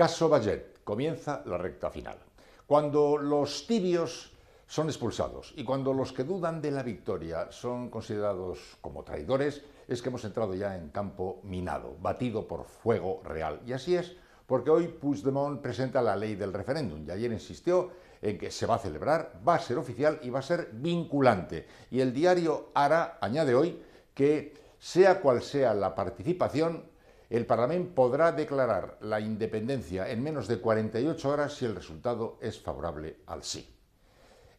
Caso Bajet, comienza la recta final. Cuando los tibios son expulsados y cuando los que dudan de la victoria son considerados como traidores, es que hemos entrado ya en campo minado, batido por fuego real. Y así es, porque hoy Puigdemont presenta la ley del referéndum y ayer insistió en que se va a celebrar, va a ser oficial y va a ser vinculante. Y el diario Ara añade hoy que, sea cual sea la participación, el Parlamento podrá declarar la independencia en menos de 48 horas si el resultado es favorable al sí.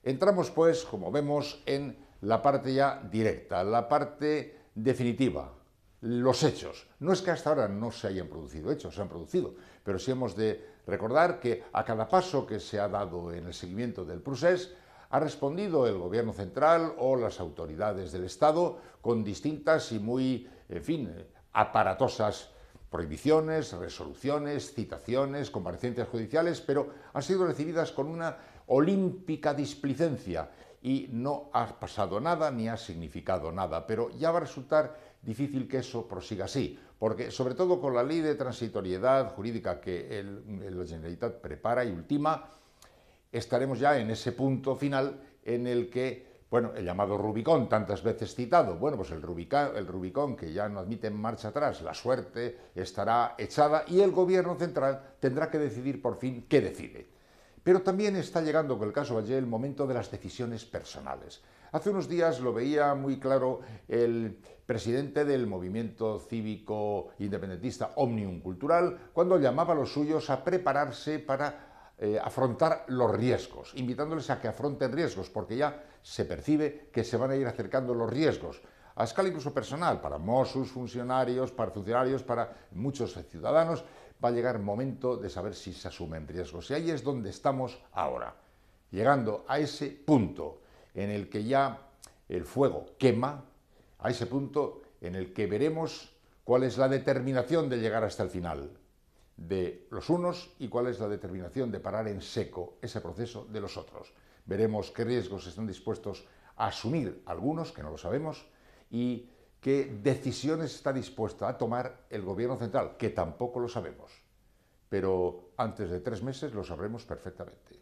Entramos, pues, como vemos, en la parte ya directa, la parte definitiva, los hechos. No es que hasta ahora no se hayan producido hechos, se han producido, pero sí hemos de recordar que a cada paso que se ha dado en el seguimiento del proceso ha respondido el gobierno central o las autoridades del Estado con distintas y muy, en fin, eh, aparatosas prohibiciones, resoluciones, citaciones, comparecencias judiciales, pero han sido recibidas con una olímpica displicencia y no ha pasado nada ni ha significado nada, pero ya va a resultar difícil que eso prosiga así, porque sobre todo con la ley de transitoriedad jurídica que la Generalitat prepara y ultima, estaremos ya en ese punto final en el que bueno, el llamado Rubicón, tantas veces citado. Bueno, pues el Rubicón, el Rubicón, que ya no admite marcha atrás, la suerte estará echada y el gobierno central tendrá que decidir por fin qué decide. Pero también está llegando con el caso Valle el momento de las decisiones personales. Hace unos días lo veía muy claro el presidente del movimiento cívico independentista Omnium Cultural cuando llamaba a los suyos a prepararse para eh, afrontar los riesgos, invitándoles a que afronten riesgos, porque ya se percibe que se van a ir acercando los riesgos a escala incluso personal, para Mossos, funcionarios, para funcionarios, para muchos ciudadanos, va a llegar momento de saber si se asumen riesgos. Y ahí es donde estamos ahora, llegando a ese punto en el que ya el fuego quema, a ese punto en el que veremos cuál es la determinación de llegar hasta el final de los unos y cuál es la determinación de parar en seco ese proceso de los otros. Veremos qué riesgos están dispuestos a asumir algunos, que no lo sabemos, y qué decisiones está dispuesta a tomar el gobierno central, que tampoco lo sabemos. Pero antes de tres meses lo sabremos perfectamente.